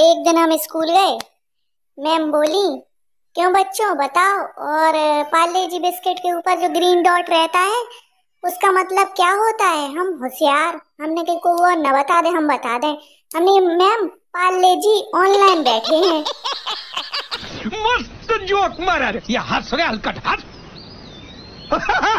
एक दिन हम स्कूल गए मैम बोली क्यों बच्चों बताओ और पाले जी बिस्किट के ऊपर जो ग्रीन डॉट रहता है उसका मतलब क्या होता है हम होशियार हमने कहीं को वो न बता दे हम बता दें हमने मैम पाले जी ऑनलाइन बैठे हैं मस्त जोक मारा रे ये हंस रे हलकट हंस